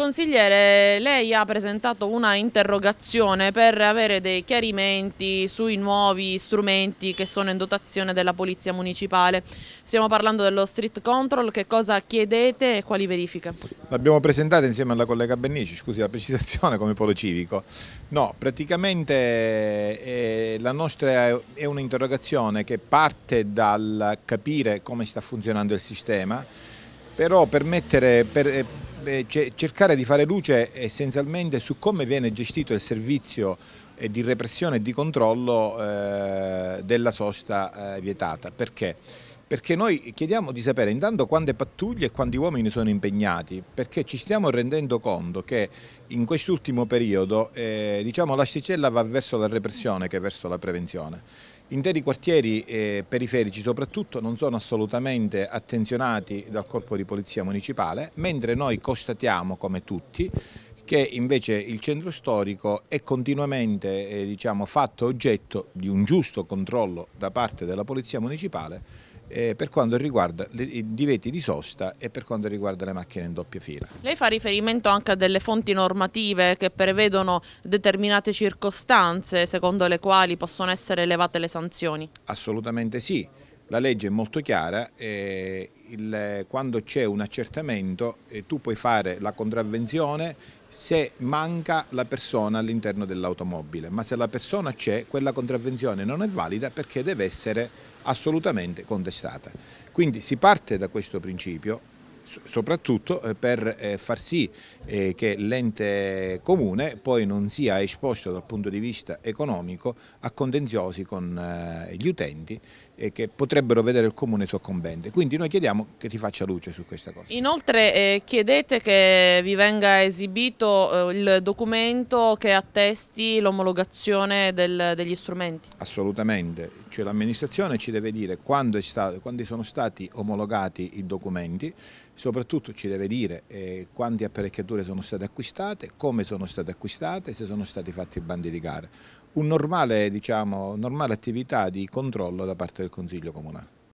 Consigliere, lei ha presentato una interrogazione per avere dei chiarimenti sui nuovi strumenti che sono in dotazione della Polizia Municipale. Stiamo parlando dello street control, che cosa chiedete e quali verifiche? L'abbiamo presentata insieme alla collega Bennici, scusi la precisazione, come polo civico. No, praticamente è, eh, la nostra è un'interrogazione che parte dal capire come sta funzionando il sistema, però per, mettere, per, Beh, cercare di fare luce essenzialmente su come viene gestito il servizio eh, di repressione e di controllo eh, della sosta eh, vietata. Perché? Perché noi chiediamo di sapere intanto quante pattuglie e quanti uomini sono impegnati, perché ci stiamo rendendo conto che in quest'ultimo periodo eh, diciamo, l'asticella va verso la repressione che verso la prevenzione. Interi quartieri eh, periferici soprattutto non sono assolutamente attenzionati dal corpo di polizia municipale, mentre noi constatiamo come tutti che invece il centro storico è continuamente eh, diciamo, fatto oggetto di un giusto controllo da parte della polizia municipale eh, per quanto riguarda le, i divieti di sosta e per quanto riguarda le macchine in doppia fila. Lei fa riferimento anche a delle fonti normative che prevedono determinate circostanze secondo le quali possono essere elevate le sanzioni? Assolutamente sì. La legge è molto chiara, eh, il, quando c'è un accertamento eh, tu puoi fare la contravvenzione se manca la persona all'interno dell'automobile, ma se la persona c'è quella contravvenzione non è valida perché deve essere assolutamente contestata. Quindi si parte da questo principio soprattutto eh, per eh, far sì eh, che l'ente comune poi non sia esposto dal punto di vista economico a contenziosi con gli utenti che potrebbero vedere il comune soccombente. Quindi noi chiediamo che si faccia luce su questa cosa. Inoltre eh, chiedete che vi venga esibito eh, il documento che attesti l'omologazione degli strumenti? Assolutamente, cioè, l'amministrazione ci deve dire quando, stato, quando, sono stati omologati i documenti, soprattutto ci deve dire eh, quante apparecchiature sono state acquistate, come sono state acquistate, se sono stati fatti i bandi di gara un normale, diciamo, normale attività di controllo da parte del Consiglio Comunale.